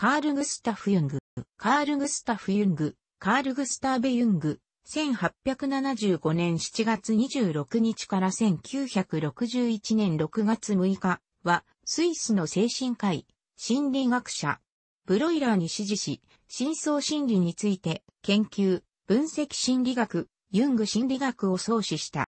カール・グスタフ・ユング、カール・グスタフ・ユング、カール・グスターベ・ユング、1875年7月26日から1961年6月6日は、スイスの精神科医、心理学者、ブロイラーに支持し、真相心理について研究、分析心理学、ユング心理学を創始した。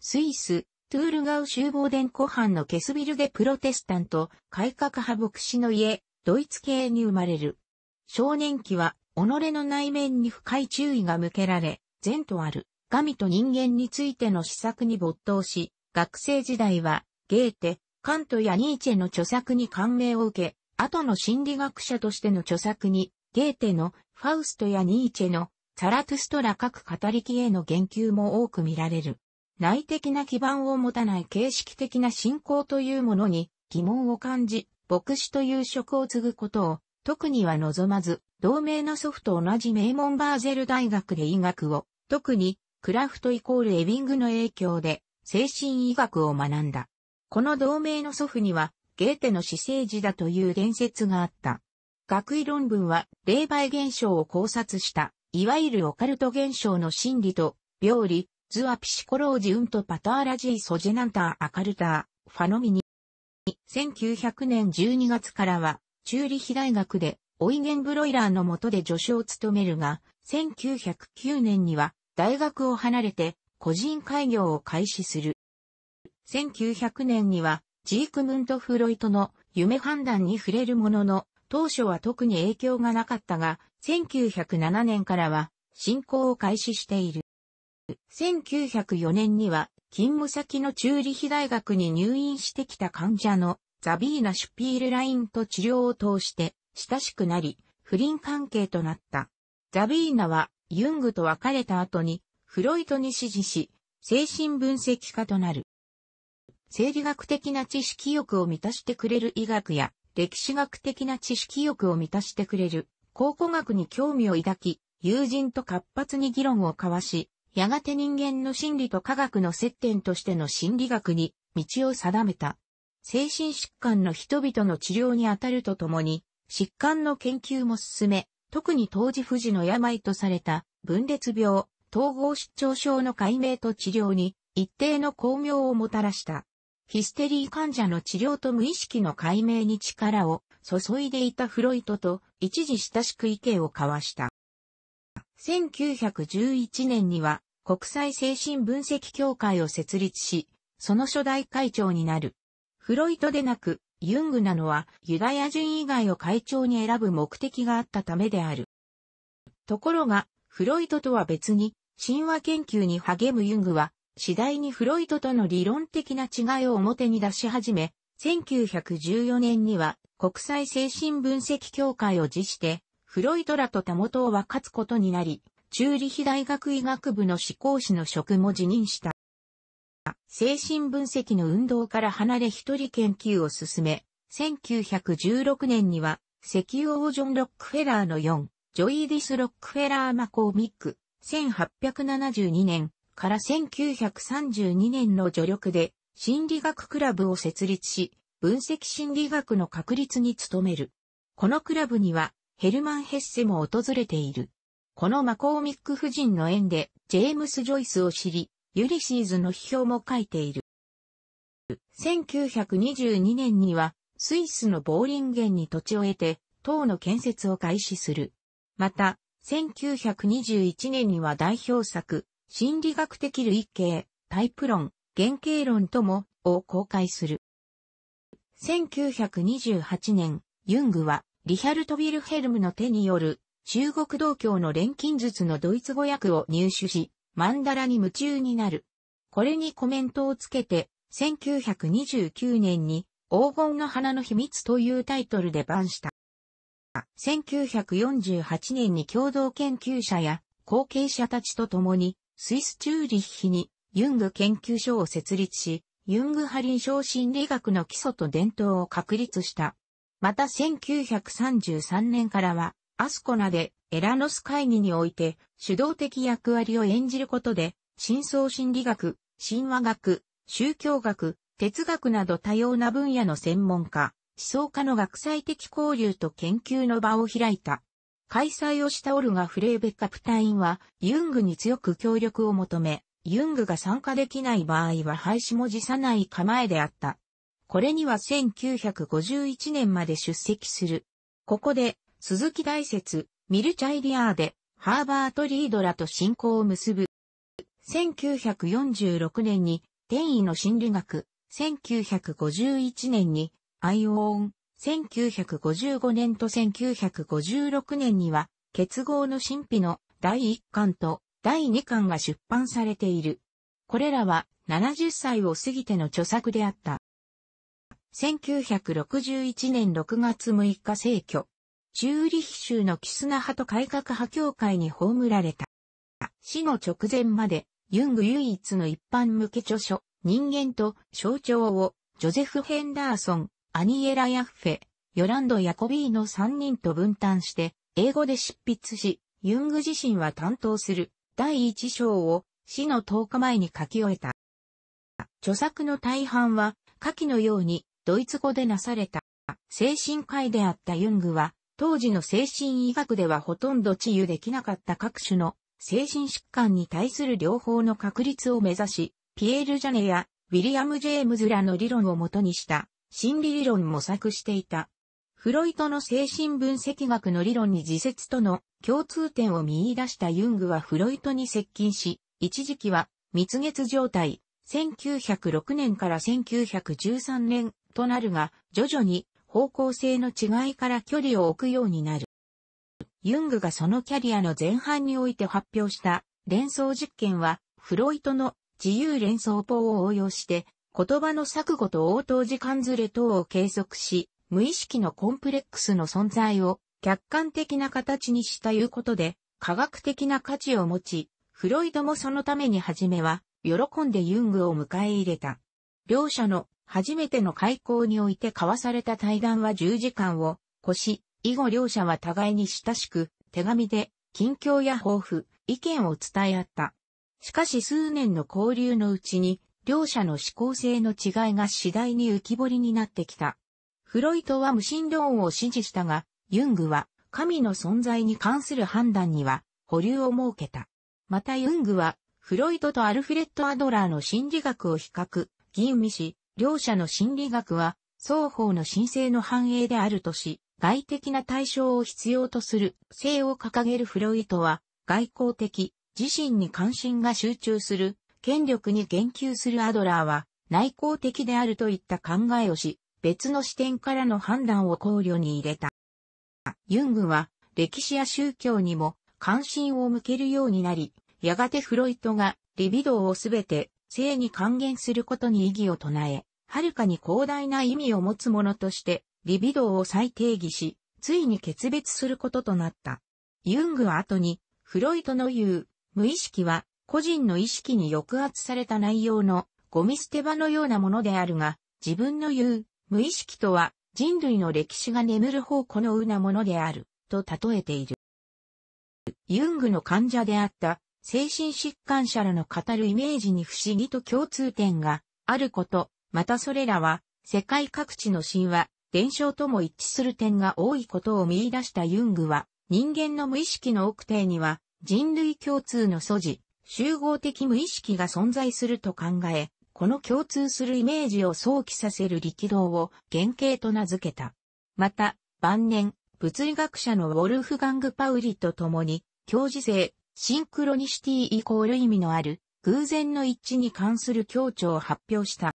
スイス、トゥールガウ州防殿湖畔のケスビルゲプロテスタント、改革派牧師の家、ドイツ系に生まれる。少年期は、己の内面に深い注意が向けられ、善とある、神と人間についての施策に没頭し、学生時代は、ゲーテ、カントやニーチェの著作に感銘を受け、後の心理学者としての著作に、ゲーテのファウストやニーチェのサラトゥストラ各語り木への言及も多く見られる。内的な基盤を持たない形式的な信仰というものに疑問を感じ、牧師という職を継ぐことを、特には望まず、同盟の祖父と同じ名門バーゼル大学で医学を、特に、クラフトイコールエビングの影響で、精神医学を学んだ。この同盟の祖父には、ゲーテの私生児だという伝説があった。学位論文は、霊媒現象を考察した、いわゆるオカルト現象の心理と、病理、図はピシコロージウントパターラジーソジェナンターアカルター、ファノミニ1900年12月からは、チューリヒ大学で、オイゲンブロイラーの下で助手を務めるが、1909年には、大学を離れて、個人開業を開始する。1900年には、ジークムント・フロイトの夢判断に触れるものの、当初は特に影響がなかったが、1907年からは、進行を開始している。1904年には、勤務先のチューリヒ大学に入院してきた患者のザビーナ・シュピールラインと治療を通して親しくなり、不倫関係となった。ザビーナはユングと別れた後にフロイトに指示し、精神分析家となる。生理学的な知識欲を満たしてくれる医学や歴史学的な知識欲を満たしてくれる考古学に興味を抱き、友人と活発に議論を交わし、やがて人間の心理と科学の接点としての心理学に道を定めた。精神疾患の人々の治療に当たるとともに、疾患の研究も進め、特に当時不治の病とされた分裂病、統合失調症の解明と治療に一定の巧妙をもたらした。ヒステリー患者の治療と無意識の解明に力を注いでいたフロイトと一時親しく意見を交わした。1911年には国際精神分析協会を設立し、その初代会長になる。フロイトでなく、ユングなのはユダヤ人以外を会長に選ぶ目的があったためである。ところが、フロイトとは別に、神話研究に励むユングは、次第にフロイトとの理論的な違いを表に出し始め、1914年には国際精神分析協会を辞して、フロイトらとたもとを分かつことになり、チューリヒ大学医学部の思考士の職も辞任した。精神分析の運動から離れ一人研究を進め、1916年には、石油王ジョン・ロックフェラーの4、ジョイディス・ロックフェラー・マコーミック、1872年から1932年の助力で、心理学クラブを設立し、分析心理学の確立に努める。このクラブには、ヘルマン・ヘッセも訪れている。このマコーミック夫人の縁で、ジェームス・ジョイスを知り、ユリシーズの批評も書いている。1922年には、スイスのボーリンゲンに土地を得て、塔の建設を開始する。また、1921年には代表作、心理学的類型、タイプ論、原型論とも、を公開する。1928年、ユングは、リヒャルト・ウィルヘルムの手による中国道教の錬金術のドイツ語訳を入手し、曼ダラに夢中になる。これにコメントをつけて、1929年に黄金の花の秘密というタイトルで版した。1948年に共同研究者や後継者たちと共にスイスチューリッヒにユング研究所を設立し、ユングハリン症心理学の基礎と伝統を確立した。また1933年からは、アスコナでエラノス会議において主導的役割を演じることで、深層心理学、神話学、宗教学、哲学など多様な分野の専門家、思想家の学際的交流と研究の場を開いた。開催をしたオルガ・フレーベカプタインは、ユングに強く協力を求め、ユングが参加できない場合は廃止も辞さない構えであった。これには1951年まで出席する。ここで、鈴木大説、ミルチャイリアーデ、ハーバート・リードラと信仰を結ぶ。1946年に、天意の心理学、1951年に、アイオーン、1955年と1956年には、結合の神秘の第1巻と第2巻が出版されている。これらは70歳を過ぎての著作であった。1961年6月6日逝去。チューリヒ州のキスナ派と改革派協会に葬られた。死の直前まで、ユング唯一の一般向け著書、人間と象徴を、ジョゼフ・ヘンダーソン、アニエラ・ヤッフェ、ヨランド・ヤコビーの3人と分担して、英語で執筆し、ユング自身は担当する第一章を死の10日前に書き終えた。著作の大半は、下記のようにドイツ語でなされた。精神科医であったユングは、当時の精神医学ではほとんど治癒できなかった各種の精神疾患に対する療法の確立を目指し、ピエール・ジャネやウィリアム・ジェームズらの理論をもとにした心理理論模索していた。フロイトの精神分析学の理論に自説との共通点を見出したユングはフロイトに接近し、一時期は蜜月状態、1906年から1913年となるが、徐々に方向性の違いから距離を置くようになる。ユングがそのキャリアの前半において発表した連想実験は、フロイトの自由連想法を応用して、言葉の錯誤と応答時間ずれ等を計測し、無意識のコンプレックスの存在を客観的な形にしたいうことで、科学的な価値を持ち、フロイドもそのために初めは、喜んでユングを迎え入れた。両者の初めての開港において交わされた対談は10時間を越し、以後両者は互いに親しく、手紙で、近況や抱負、意見を伝え合った。しかし数年の交流のうちに、両者の思考性の違いが次第に浮き彫りになってきた。フロイトは無神論を支持したが、ユングは神の存在に関する判断には保留を設けた。またユングは、フロイトとアルフレッド・アドラーの心理学を比較、吟味し、両者の心理学は、双方の神聖の繁栄であるとし、外的な対象を必要とする性を掲げるフロイトは、外交的、自身に関心が集中する、権力に言及するアドラーは、内向的であるといった考えをし、別の視点からの判断を考慮に入れた。ユングは、歴史や宗教にも関心を向けるようになり、やがてフロイトが、リビドーをすべて性に還元することに意義を唱え、はるかに広大な意味を持つものとして、リビドーを再定義し、ついに決別することとなった。ユングは後に、フロイトの言う、無意識は、個人の意識に抑圧された内容の、ゴミ捨て場のようなものであるが、自分の言う、無意識とは、人類の歴史が眠る方向のうなものである、と例えている。ユングの患者であった、精神疾患者らの語るイメージに不思議と共通点があること、またそれらは世界各地の神話、伝承とも一致する点が多いことを見出したユングは、人間の無意識の奥底には人類共通の素地、集合的無意識が存在すると考え、この共通するイメージを想起させる力道を原型と名付けた。また、晩年、物理学者のウォルフガング・パウリと共に、教授生、シンクロニシティイコール意味のある偶然の一致に関する強調を発表した。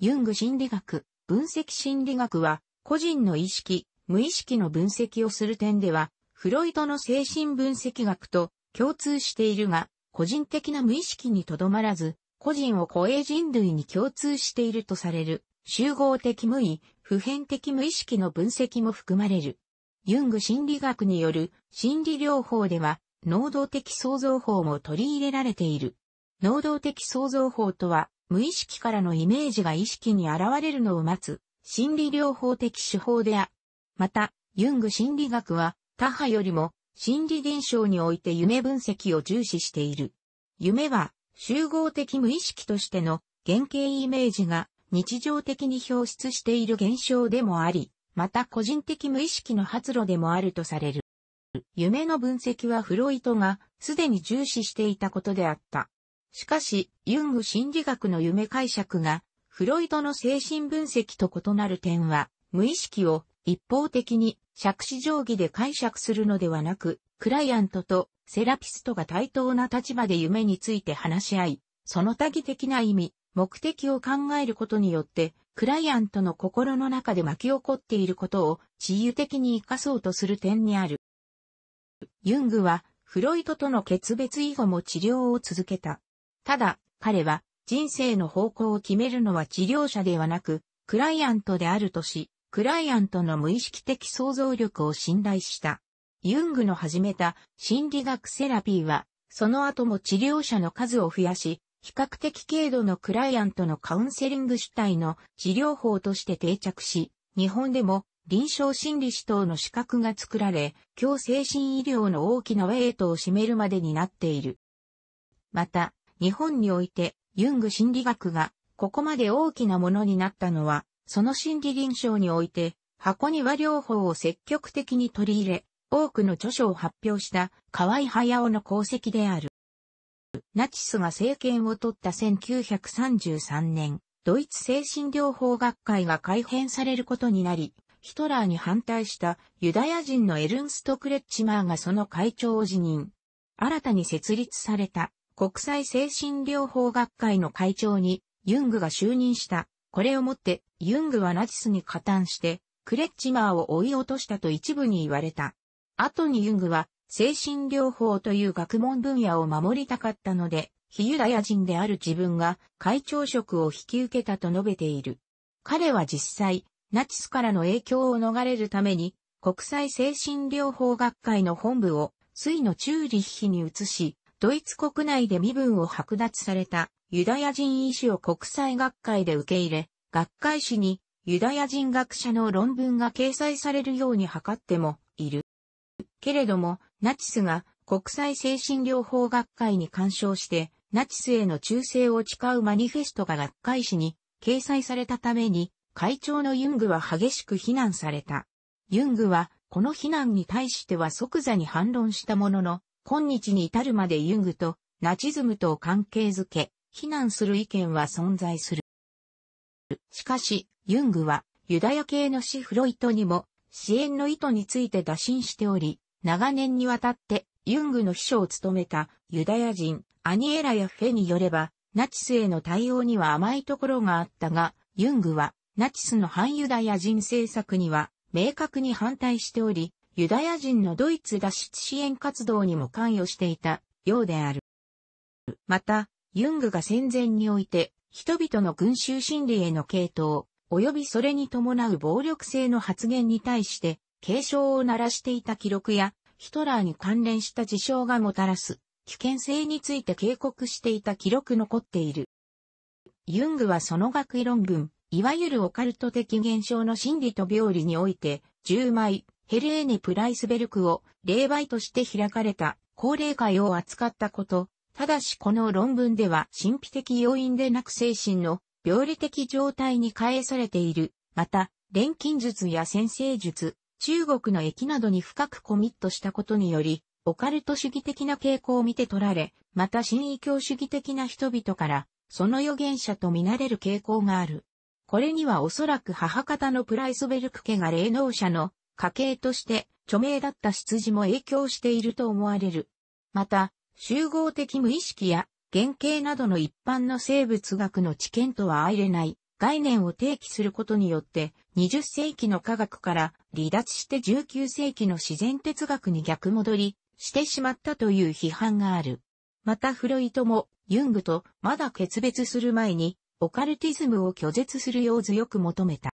ユング心理学、分析心理学は個人の意識、無意識の分析をする点では、フロイドの精神分析学と共通しているが、個人的な無意識にとどまらず、個人を超え人類に共通しているとされる、集合的無意、普遍的無意識の分析も含まれる。ユング心理学による心理療法では、能動的創造法も取り入れられている。能動的創造法とは、無意識からのイメージが意識に現れるのを待つ、心理療法的手法であ。また、ユング心理学は、他派よりも、心理現象において夢分析を重視している。夢は、集合的無意識としての原型イメージが日常的に表出している現象でもあり、また個人的無意識の発露でもあるとされる。夢の分析はフロイトがすでに重視していたことであった。しかし、ユング心理学の夢解釈が、フロイトの精神分析と異なる点は、無意識を一方的に借子定規で解釈するのではなく、クライアントとセラピストが対等な立場で夢について話し合い、その多義的な意味、目的を考えることによって、クライアントの心の中で巻き起こっていることを治癒的に活かそうとする点にある。ユングはフロイトとの決別以後も治療を続けた。ただ、彼は人生の方向を決めるのは治療者ではなく、クライアントであるとし、クライアントの無意識的想像力を信頼した。ユングの始めた心理学セラピーは、その後も治療者の数を増やし、比較的軽度のクライアントのカウンセリング主体の治療法として定着し、日本でも臨床心理士等の資格が作られ、今日精神医療の大きなウェイトを占めるまでになっている。また、日本において、ユング心理学が、ここまで大きなものになったのは、その心理臨床において、箱庭療法を積極的に取り入れ、多くの著書を発表した河合駿の功績である。ナチスが政権を取った1933年、ドイツ精神療法学会が改編されることになり、ヒトラーに反対したユダヤ人のエルンスト・クレッチマーがその会長を辞任。新たに設立された国際精神療法学会の会長にユングが就任した。これをもってユングはナチスに加担してクレッチマーを追い落としたと一部に言われた。後にユングは精神療法という学問分野を守りたかったので、非ユダヤ人である自分が会長職を引き受けたと述べている。彼は実際、ナチスからの影響を逃れるために、国際精神療法学会の本部を、水のチューリッヒに移し、ドイツ国内で身分を剥奪されたユダヤ人医師を国際学会で受け入れ、学会誌にユダヤ人学者の論文が掲載されるように図ってもいる。けれども、ナチスが国際精神療法学会に干渉して、ナチスへの忠誠を誓うマニフェストが学会誌に掲載されたために、会長のユングは激しく非難された。ユングは、この非難に対しては即座に反論したものの、今日に至るまでユングとナチズムとを関係づけ、非難する意見は存在する。しかし、ユングは、ユダヤ系のシフロイトにも、支援の意図について打診しており、長年にわたって、ユングの秘書を務めたユダヤ人、アニエラやフェによれば、ナチスへの対応には甘いところがあったが、ユングは、ナチスの反ユダヤ人政策には明確に反対しており、ユダヤ人のドイツ脱出支援活動にも関与していたようである。また、ユングが戦前において、人々の群衆心理への傾倒、及びそれに伴う暴力性の発言に対して、警鐘を鳴らしていた記録や、ヒトラーに関連した事象がもたらす危険性について警告していた記録残っている。ユングはその学位論文、いわゆるオカルト的現象の心理と病理において、10枚、ヘレーネ・プライスベルクを霊媒として開かれた高齢会を扱ったこと、ただしこの論文では神秘的要因でなく精神の病理的状態に返されている。また、錬金術や先生術、中国の駅などに深くコミットしたことにより、オカルト主義的な傾向を見て取られ、また新異教主義的な人々から、その預言者と見なれる傾向がある。これにはおそらく母方のプライスベルク家が霊能者の家系として著名だった羊も影響していると思われる。また、集合的無意識や原型などの一般の生物学の知見とは相れない概念を提起することによって20世紀の科学から離脱して19世紀の自然哲学に逆戻りしてしまったという批判がある。またフロイトもユングとまだ決別する前にオカルティズムを拒絶するよう強く求めた。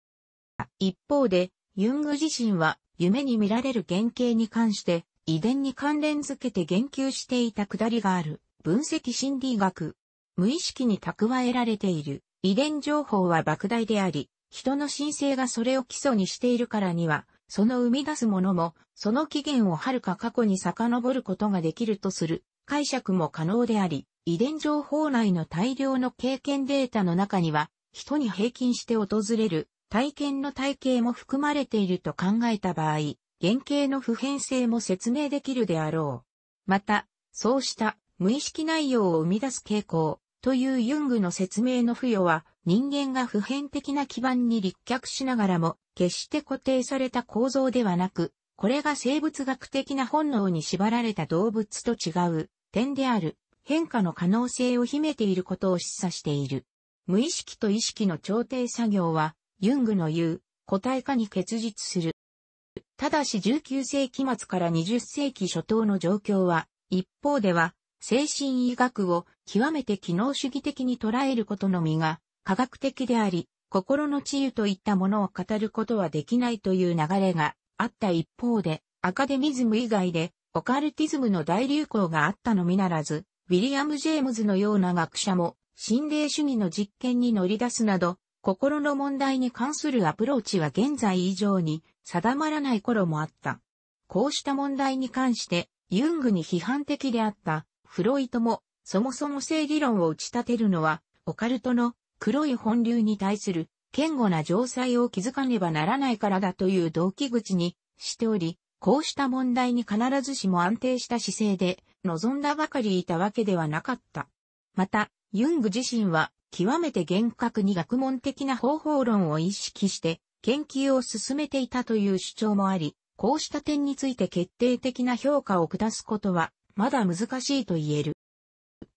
一方で、ユング自身は夢に見られる原型に関して遺伝に関連づけて言及していたくだりがある分析心理学。無意識に蓄えられている遺伝情報は莫大であり、人の申請がそれを基礎にしているからには、その生み出すものも、その起源をはるか過去に遡ることができるとする解釈も可能であり、遺伝情報内の大量の経験データの中には、人に平均して訪れる体験の体系も含まれていると考えた場合、原型の普遍性も説明できるであろう。また、そうした無意識内容を生み出す傾向というユングの説明の付与は、人間が普遍的な基盤に立脚しながらも、決して固定された構造ではなく、これが生物学的な本能に縛られた動物と違う、点である変化の可能性を秘めていることを示唆している。無意識と意識の調停作業は、ユングの言う、個体化に結実する。ただし19世紀末から20世紀初頭の状況は、一方では、精神医学を極めて機能主義的に捉えることのみが科学的であり、心の治癒といったものを語ることはできないという流れがあった一方で、アカデミズム以外でオカルティズムの大流行があったのみならず、ウィリアム・ジェームズのような学者も、心霊主義の実験に乗り出すなど、心の問題に関するアプローチは現在以上に定まらない頃もあった。こうした問題に関して、ユングに批判的であったフロイトも、そもそも性理論を打ち立てるのは、オカルトの黒い本流に対する堅固な情勢を築かねばならないからだという動機口にしており、こうした問題に必ずしも安定した姿勢で望んだばかりいたわけではなかった。また、ユング自身は極めて厳格に学問的な方法論を意識して研究を進めていたという主張もあり、こうした点について決定的な評価を下すことはまだ難しいと言える。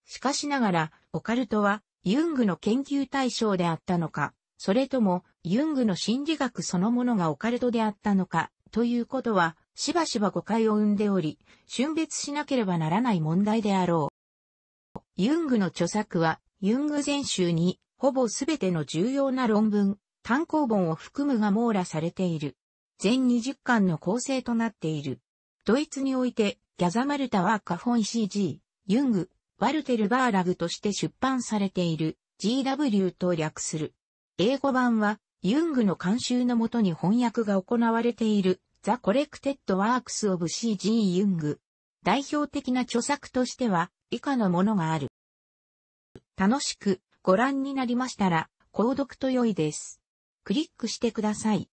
しかしながら、オカルトはユングの研究対象であったのか、それともユングの心理学そのものがオカルトであったのかということはしばしば誤解を生んでおり、春別しなければならない問題であろう。ユングの著作は、ユング全集に、ほぼすべての重要な論文、単行本を含むが網羅されている。全20巻の構成となっている。ドイツにおいて、ギャザマルタはカフォン CG、ユング、ワルテル・バーラグとして出版されている GW と略する。英語版は、ユングの監修のもとに翻訳が行われている The Collected Works of C.G. ユング。代表的な著作としては、以下のものがある。楽しくご覧になりましたら、購読と良いです。クリックしてください。